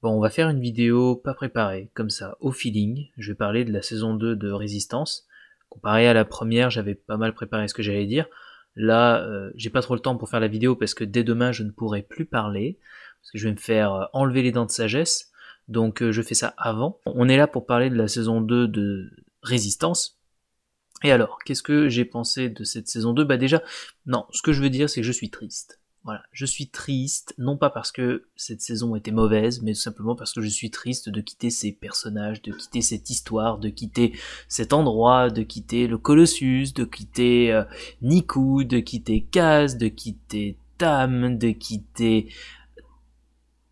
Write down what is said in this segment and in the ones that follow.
Bon, on va faire une vidéo pas préparée, comme ça, au feeling. Je vais parler de la saison 2 de Résistance. Comparé à la première, j'avais pas mal préparé ce que j'allais dire. Là, euh, j'ai pas trop le temps pour faire la vidéo parce que dès demain, je ne pourrai plus parler. Parce que je vais me faire euh, enlever les dents de sagesse. Donc, euh, je fais ça avant. On est là pour parler de la saison 2 de Résistance. Et alors, qu'est-ce que j'ai pensé de cette saison 2 Bah déjà, non, ce que je veux dire, c'est que je suis triste. Voilà, je suis triste, non pas parce que cette saison était mauvaise, mais simplement parce que je suis triste de quitter ces personnages, de quitter cette histoire, de quitter cet endroit, de quitter le Colossus, de quitter euh, Niku, de quitter Kaz, de quitter Tam, de quitter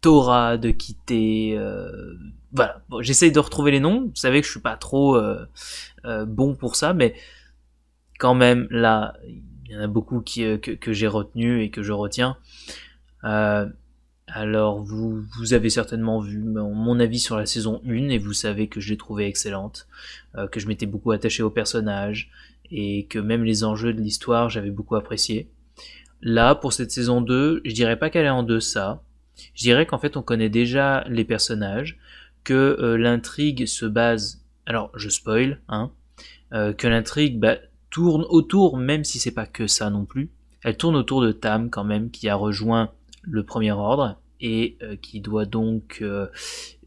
Torah, de quitter... Euh, voilà, bon, j'essaye de retrouver les noms, vous savez que je suis pas trop euh, bon pour ça, mais quand même là il y en a beaucoup qui, euh, que, j'ai retenu et que je retiens. Euh, alors vous, vous avez certainement vu mon avis sur la saison 1 et vous savez que je l'ai trouvée excellente, euh, que je m'étais beaucoup attaché aux personnages, et que même les enjeux de l'histoire j'avais beaucoup apprécié. Là, pour cette saison 2, je dirais pas qu'elle est en deçà. Je dirais qu'en fait on connaît déjà les personnages, que l'intrigue se base... Alors je spoil, hein. que l'intrigue bah, tourne autour, même si c'est pas que ça non plus. Elle tourne autour de Tam quand même, qui a rejoint le Premier Ordre et euh, qui doit donc euh,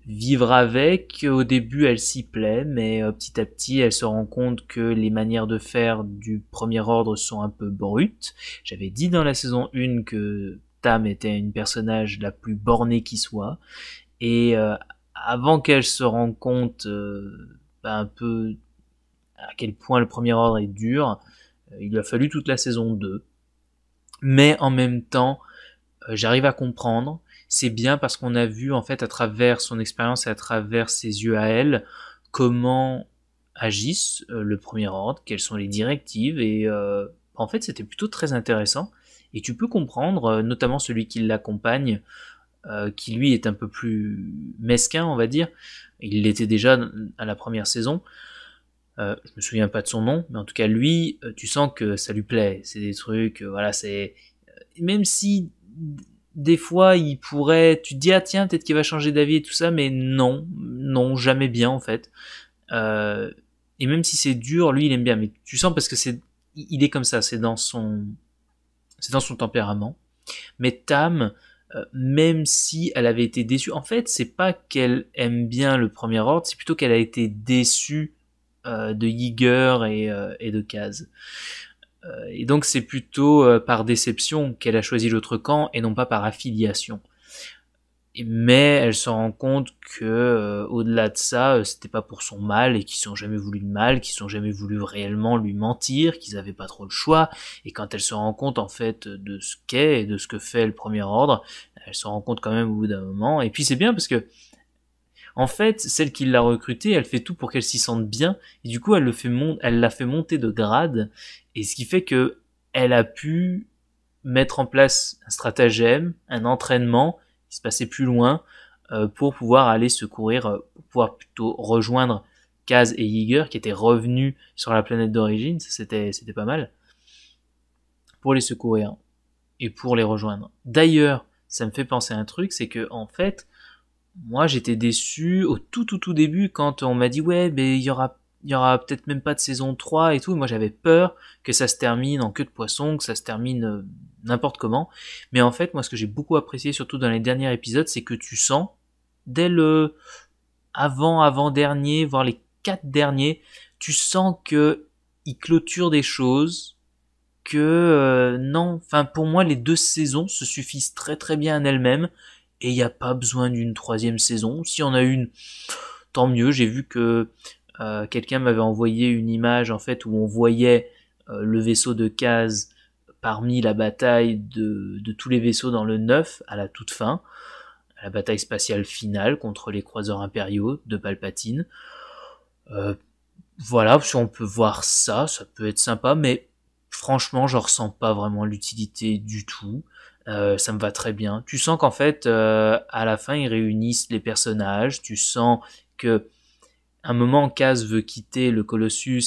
vivre avec. Au début, elle s'y plaît, mais euh, petit à petit, elle se rend compte que les manières de faire du Premier Ordre sont un peu brutes. J'avais dit dans la saison 1 que Tam était une personnage la plus bornée qui soit, et avant qu'elle se rende compte bah, un peu à quel point le premier ordre est dur. Euh, il lui a fallu toute la saison 2. Mais en même temps, euh, j'arrive à comprendre. C'est bien parce qu'on a vu en fait à travers son expérience et à travers ses yeux à elle comment agissent euh, le premier ordre, quelles sont les directives et en fait c'était plutôt très intéressant et tu peux comprendre notamment celui qui l'accompagne qui lui est un peu plus mesquin on va dire, il l'était déjà à la première saison, euh, je me souviens pas de son nom, mais en tout cas lui, euh, tu sens que ça lui plaît. C'est des trucs, euh, voilà, c'est même si des fois il pourrait, tu te dis ah tiens peut-être qu'il va changer d'avis et tout ça, mais non, non jamais bien en fait. et même si c'est dur, lui il aime bien, mais tu sens parce que c'est, il est comme ça, c'est dans son, c'est dans son tempérament. Mais Tam, même si elle avait été déçue, en fait c'est pas qu'elle aime bien le premier ordre, c'est plutôt qu'elle a été déçue euh, de Yeager euh, et, de Kaz. Euh, et donc c'est plutôt par déception qu'elle a choisi l'autre camp et non pas par affiliation mais elle se rend compte que au-delà de ça, c'était pas pour son mal et qu'ils sont jamais voulu de mal, qu'ils sont jamais voulu réellement lui mentir, qu'ils n'avaient pas trop le choix. Et quand elle se rend compte en fait de ce qu'est et de ce que fait le Premier Ordre, elle se rend compte quand même au bout d'un moment. Et puis c'est bien parce que en fait, celle qui l'a recrutée, elle fait tout pour qu'elle s'y sente bien, et du coup, elle le fait elle l'a fait monter de grade, et ce qui fait que elle a pu mettre en place un stratagème, un entraînement, qui se passait plus loin, euh, pour pouvoir aller secourir, euh, pouvoir plutôt rejoindre Kaz et Yeager qui étaient revenus sur la planète d'origine, c'était c'était pas mal, pour les secourir et pour les rejoindre. D'ailleurs, ça me fait penser à un truc, c'est que en fait, moi j'étais déçu au tout tout tout début quand on m'a dit ouais mais il y aura il y aura peut-être même pas de saison 3 et tout. Moi, j'avais peur que ça se termine en queue de poisson, que ça se termine euh, n'importe comment. Mais en fait, moi, ce que j'ai beaucoup apprécié, surtout dans les derniers épisodes, c'est que tu sens, dès le avant, avant-dernier, voire les quatre derniers, tu sens que il clôture des choses, que euh, non, enfin, pour moi, les deux saisons se suffisent très très bien en elles-mêmes et il n'y a pas besoin d'une troisième saison. Si y en a une, tant mieux. J'ai vu que euh, quelqu'un m'avait envoyé une image en fait où on voyait euh, le vaisseau de Kaz parmi la bataille de, tous les vaisseaux dans le 9 à la toute fin, la bataille spatiale finale contre les croiseurs impériaux de Palpatine. Euh, voilà, si on peut voir ça, ça peut être sympa, mais franchement, ne ressens pas vraiment l'utilité du tout. Euh, ça me va très bien. Tu sens qu'en fait, euh, à la fin, ils réunissent les personnages, tu sens que un moment, Kaz veut quitter le Colossus,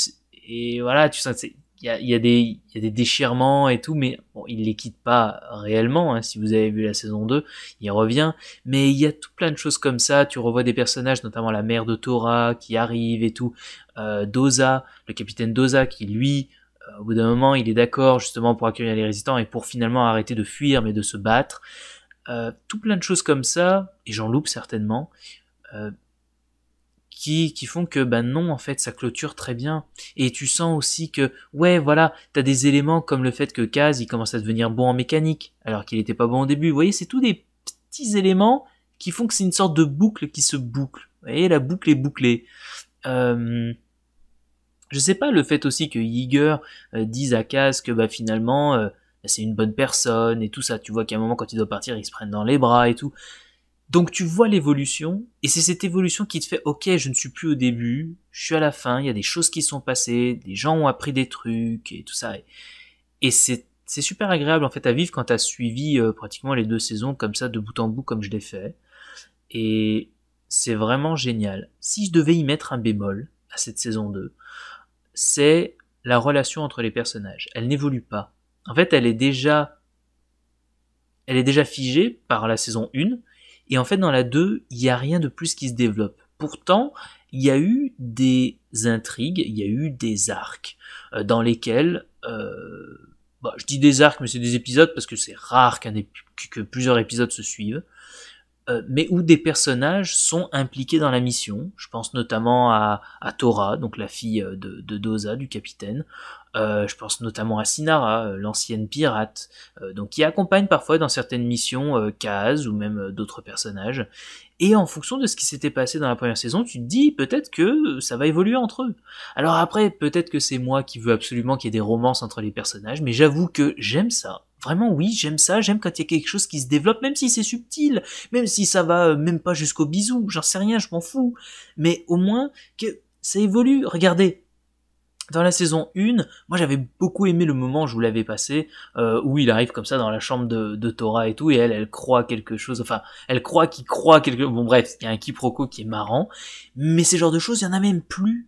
et voilà, tu sens qu'il y a, des, déchirements et tout, mais bon, il les quitte pas réellement, hein, si vous avez vu la saison 2, il revient, mais il y a tout plein de choses comme ça, tu revois des personnages, notamment la mère de Tora qui arrive et tout, euh, Dosa, Doza, le capitaine Doza qui lui euh, au bout d'un moment, il est d'accord justement pour accueillir les résistants et pour finalement arrêter de fuir mais de se battre. Euh, tout plein de choses comme ça, et j'en loupe certainement, euh, qui, font que, ben non, en fait, ça clôture très bien. Et tu sens aussi que, ouais, voilà, t'as des éléments comme le fait que Kaz, il commence à devenir bon en mécanique, alors qu'il n'était pas bon au début. Vous voyez, c'est tous des petits éléments qui font que c'est une sorte de boucle qui se boucle. Vous voyez, la boucle est bouclée. Euh, je sais pas, le fait aussi que Yeager euh, dise à Kaz que bah, finalement euh, c'est une bonne personne et tout ça. Tu vois qu'à un moment quand il doit partir, ils se prennent dans les bras et tout. Donc tu vois l'évolution et c'est cette évolution qui te fait ok, je ne suis plus au début, je suis à la fin. Il y a des choses qui sont passées, des gens ont appris des trucs et tout ça. Et, c'est super agréable en fait à vivre quand tu as suivi euh, pratiquement les deux saisons comme ça de bout en bout comme je l'ai fait et c'est vraiment génial. Si je devais y mettre un bémol à cette saison 2, c'est la relation entre les personnages. Elle n'évolue pas. En fait, elle est déjà elle est déjà figée par la saison 1 et en fait dans la 2, il n'y a rien de plus qui se développe. Pourtant, il y a eu des intrigues, il y a eu des arcs euh, dans lesquels euh, bah, je dis des arcs mais c'est des épisodes parce que c'est rare que plusieurs épisodes se suivent. Euh, mais où des personnages sont impliqués dans la mission. Je pense notamment à, à Tora, donc la fille euh, de, de Doza, du capitaine, euh, je pense notamment à Sinara, euh, l'ancienne pirate, euh, donc qui accompagne parfois dans certaines missions Kaz ou même d'autres personnages. Et en fonction de ce qui s'était passé dans la première saison, tu te dis peut-être que ça va évoluer entre eux. Alors après, peut-être que c'est moi qui veux absolument qu'il y ait des romances entre les personnages, mais j'avoue que j'aime ça. Vraiment oui, j'aime ça, j'aime quand il y a quelque chose qui se développe, même si c'est subtil, même si ça va même pas jusqu'au bisou, j'en sais rien, je m'en fous. Mais au moins que ça évolue. Regardez, dans la saison 1, moi j'avais beaucoup aimé le moment, je vous l'avais passé, euh, où il arrive comme ça dans la chambre de, de et tout, et elle, elle croit quelque chose, enfin, elle croit qu'il croit quelque chose, Bon bref, il y a un quiproquo qui est marrant, mais ces genres de choses, il y en a même plus.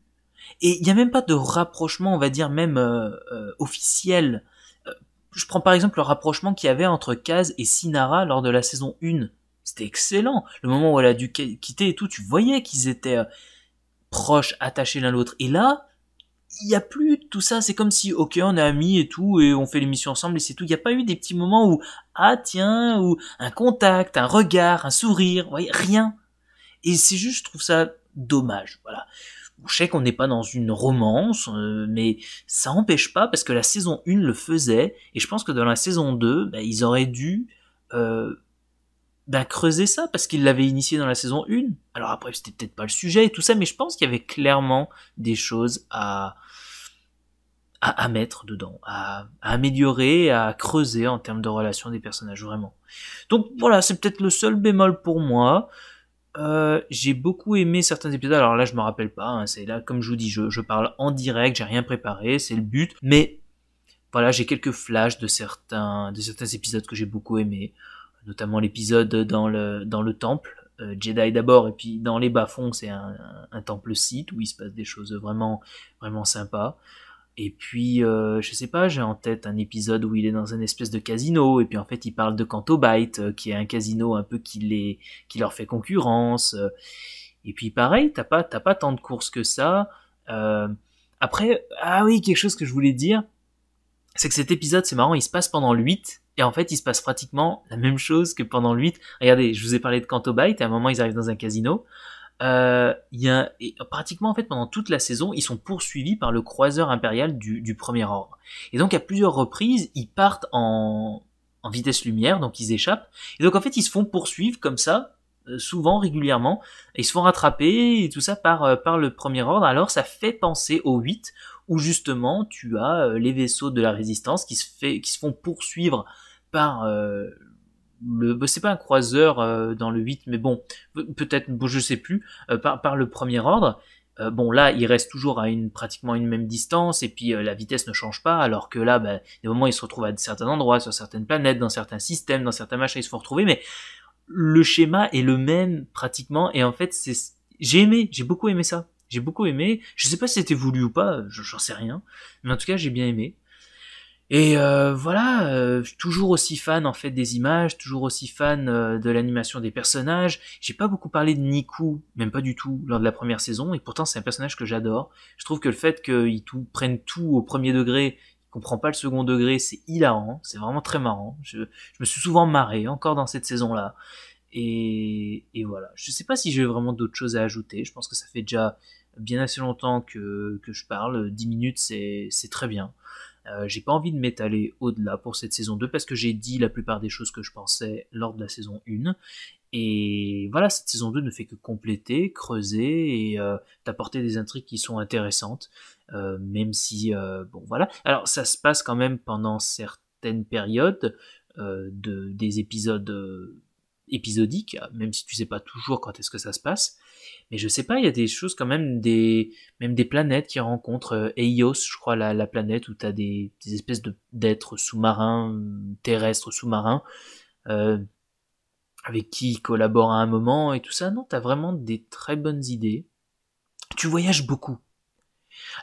Et il n'y a même pas de rapprochement, on va dire, même euh, euh, officiel. Je prends par exemple le rapprochement qu'il y avait entre Kaz et Sinara lors de la saison 1. C'était excellent. Le moment où elle a dû quitter et tout, tu voyais qu'ils étaient proches, attachés l'un l'autre. Et là, il n'y a plus tout ça. C'est comme si, ok, on est amis et tout, et on fait l'émission ensemble et c'est tout. Il n'y a pas eu des petits moments où, ah tiens, ou un contact, un regard, un sourire, voyez, rien. Et c'est juste, je trouve ça dommage. Voilà. Je sais qu'on n'est pas dans une romance, euh, mais ça n'empêche pas parce que la saison 1 le faisait, et je pense que dans la saison 2, bah, ils auraient dû euh, ben, creuser ça parce qu'il l'avait initié dans la saison 1. Alors après, c'était peut-être pas le sujet et tout ça, mais je pense qu'il y avait clairement des choses à, à, mettre dedans, à, améliorer, à creuser en termes de relation des personnages, vraiment. Donc voilà, c'est peut-être le seul bémol pour moi. Euh, j'ai beaucoup aimé certains épisodes. Alors là, je me rappelle pas. Hein, c'est là, comme je vous dis, je, parle en direct, j'ai rien préparé, c'est le but. Mais voilà, j'ai quelques flashs de certains, de certains épisodes que j'ai beaucoup aimés notamment l'épisode dans le, dans le temple, euh, Jedi d'abord, et puis dans les bas-fonds, c'est un, temple site où il se passe des choses vraiment, vraiment sympas. Et puis, euh, je sais pas, j'ai en tête un épisode où il est dans un espèce de casino, et puis en fait, il parle de Canto euh, qui est un casino un peu qui, les, qui leur fait concurrence. et puis, pareil, t'as pas, pas tant de courses que ça. après, ah oui, quelque chose que je voulais dire, c'est que cet épisode, c'est marrant, il se passe pendant 8, et en fait, il se passe pratiquement la même chose que pendant le 8. Regardez, je vous ai parlé de Canto Bight, à un moment, ils arrivent dans un casino. Euh, y a, pratiquement, en fait, pendant toute la saison, ils sont poursuivis par le croiseur impérial du, du premier ordre. Et donc, à plusieurs reprises, ils partent en, vitesse lumière, donc ils échappent. Et donc, en fait, ils se font poursuivre comme ça, euh, souvent, régulièrement, ils se font rattraper et tout ça par, euh, par le premier ordre. Alors, ça fait penser au 8, où justement tu as euh, les vaisseaux de la résistance qui se, fait, qui se font poursuivre par euh, le bah, c'est pas un croiseur euh, dans le 8 mais bon peut-être bon, je sais plus euh, par, par le premier ordre bon là il reste toujours à une pratiquement une même distance et puis la vitesse ne change pas alors que là bah, des moments ils se retrouvent à certains endroits sur certaines planètes dans certains systèmes dans certains machins ils se font retrouver mais le schéma est le même pratiquement et en fait c'est j'ai aimé j'ai beaucoup aimé ça j'ai beaucoup aimé. Je sais pas si c'était voulu ou pas, j'en sais rien. Mais en tout cas, j'ai bien aimé. Et euh, voilà, euh, toujours aussi fan en fait des images, toujours aussi fan euh, de l'animation des personnages. J'ai pas beaucoup parlé de Niku, même pas du tout, lors de la première saison, et pourtant c'est un personnage que j'adore. Je trouve que le fait qu'il tout, prenne tout au premier degré, il comprend pas le second degré, c'est hilarant, c'est vraiment très marrant. Je, me suis souvent marré, encore dans cette saison-là. Et, et voilà, je sais pas si j'ai vraiment d'autres choses à ajouter, je pense que ça fait déjà bien assez longtemps que, je parle. 10 minutes, c'est très bien. Euh, j'ai pas envie de m'étaler au-delà pour cette saison 2 parce que j'ai dit la plupart des choses que je pensais lors de la saison 1. Et voilà, cette saison 2 ne fait que compléter, creuser et euh, t'apporter des intrigues qui sont intéressantes, euh, même si, bon voilà. Alors ça se passe quand même pendant certaines périodes de, des épisodes épisodique, même si tu sais pas toujours quand est-ce que ça se passe. Mais je sais pas, il y a des choses quand même, des, même des planètes qui rencontrent euh, Eios, je crois, la, planète où tu as des, espèces d'êtres sous-marins, terrestres sous-marins, euh, avec qui ils collaborent à un moment et tout ça. Non, tu as vraiment des très bonnes idées. Tu voyages beaucoup.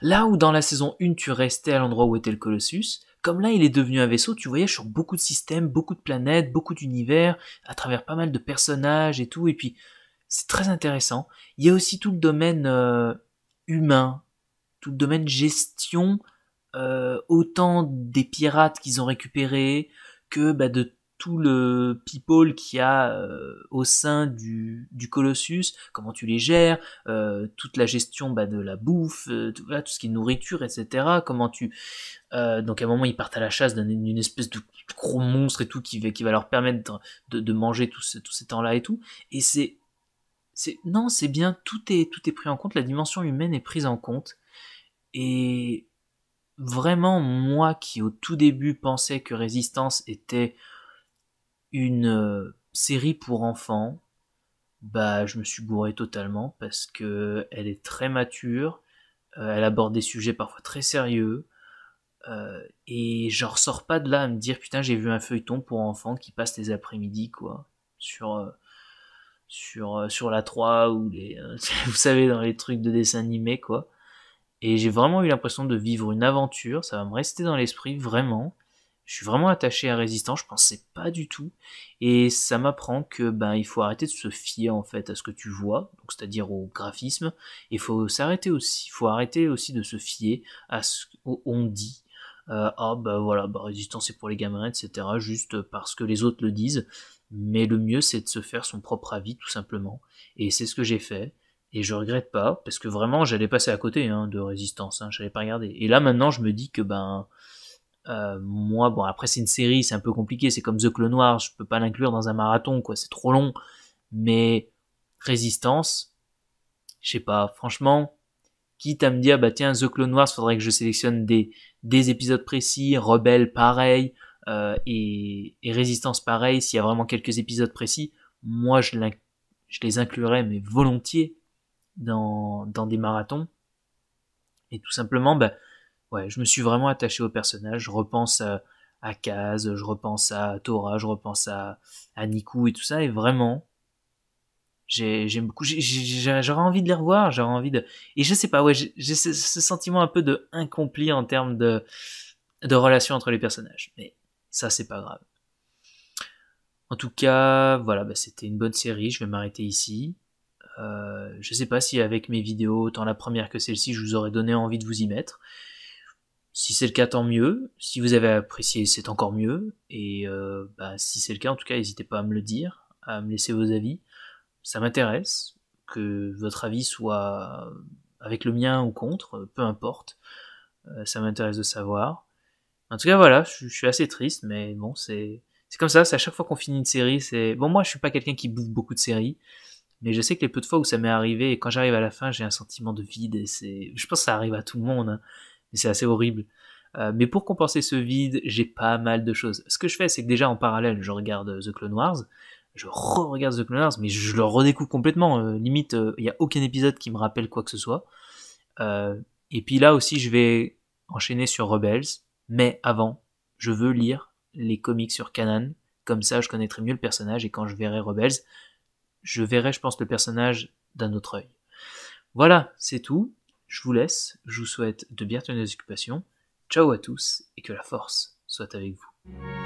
Là où dans la saison 1 tu restais à l'endroit où était le Colossus, comme là, il est devenu un vaisseau, tu voyages sur beaucoup de systèmes, beaucoup de planètes, beaucoup d'univers, à travers pas mal de personnages et tout. Et puis, c'est très intéressant. Il y a aussi tout le domaine euh, humain, tout le domaine gestion, euh, autant des pirates qu'ils ont récupérés que bah, de tout le people qu'il y a euh, au sein du, Colossus, comment tu les gères, euh, toute la gestion bah, de la bouffe, euh, tout, ce qui est nourriture, etc. Comment tu... donc à un moment ils partent à la chasse d'une espèce de gros monstre et tout qui va, qui va leur permettre de, manger tous ce, ces temps-là et tout. Et c'est... Non, c'est bien, tout est, tout est pris en compte, la dimension humaine est prise en compte. Et vraiment, moi qui au tout début pensais que Résistance était une euh, série pour enfants, bah je me suis gouré totalement parce que elle est très mature, euh, elle aborde des sujets parfois très sérieux. Euh, et je ressors pas de là à me dire putain j'ai vu un feuilleton pour enfants qui passe les après-midi quoi sur sur sur la 3 ou les vous savez dans les trucs de dessin animé quoi et j'ai vraiment eu l'impression de vivre une aventure ça va me rester dans l'esprit vraiment je suis vraiment attaché à Résistant, je pensais pas du tout, et ça m'apprend que ben il faut arrêter de se fier en fait à ce que tu vois, donc c'est-à-dire au graphisme, Il faut s'arrêter aussi, il faut arrêter aussi de se fier à ce qu'on dit. Euh, ah ben voilà, résistance ben, Résistant c'est pour les gamins, etc. Juste parce que les autres le disent, mais le mieux c'est de se faire son propre avis tout simplement, et c'est ce que j'ai fait et je regrette pas parce que vraiment j'allais passer à côté hein, de résistance hein, Je n'allais pas regarder. et là maintenant je me dis que ben euh, moi, bon, après c'est une série, c'est un peu compliqué, c'est comme The Clone Noir, je peux pas l'inclure dans un marathon, quoi, c'est trop long. Mais Résistance, je sais pas, franchement, quitte à me dire, bah tiens, The Clone Wars, faudrait que je sélectionne des, des épisodes précis, Rebelle pareil, euh, et, et, Résistance pareil, s'il y a vraiment quelques épisodes précis, moi je, je les inclurais, mais volontiers, dans, dans des marathons. Et tout simplement, bah, ouais, je me suis vraiment attaché au personnage. Je repense à, Kaz, je repense à Tora, je repense à, Niku et tout ça. Et vraiment, j'aime beaucoup. J'aurais envie de les revoir. J'aurais envie de. Et je sais pas, ouais, j'ai ce, sentiment un peu de incompli en termes de, de relation entre les personnages. Mais ça, c'est pas grave. En tout cas, voilà, bah, c'était une bonne série. Je vais m'arrêter ici. Euh, je sais pas si avec mes vidéos, tant la première que celle-ci, je vous aurais donné envie de vous y mettre. Si c'est le cas, tant mieux. Si vous avez apprécié, c'est encore mieux. Et euh, bah, si c'est le cas, en tout cas, n'hésitez pas à me le dire, à me laisser vos avis. Ça m'intéresse que votre avis soit avec le mien ou contre, peu importe. Euh, ça m'intéresse de savoir. En tout cas, voilà, je, suis assez triste, mais bon, c'est c'est comme ça. C'est à chaque fois qu'on finit une série, c'est bon. Moi, je suis pas quelqu'un qui bouffe beaucoup de séries, mais je sais que les peu de fois où ça m'est arrivé, et quand j'arrive à la fin, j'ai un sentiment de vide. Et c'est, je pense, que ça arrive à tout le monde. Hein c'est assez horrible. Euh, mais pour compenser ce vide, j'ai pas mal de choses. Ce que je fais, c'est que déjà en parallèle, je regarde euh, The Clone Wars, je re-regarde The Clone Wars, mais je le redécouvre complètement. Euh, limite, il n'y a aucun épisode qui me rappelle quoi que ce soit. et puis là aussi, je vais enchaîner sur Rebels, mais avant, je veux lire les comics sur Kanan. comme ça je connaîtrai mieux le personnage, et quand je verrai Rebels, je verrai, je pense, le personnage d'un autre œil. Voilà, c'est tout. Je vous laisse, je vous souhaite de bien tenir les occupations. Ciao à tous et que la force soit avec vous.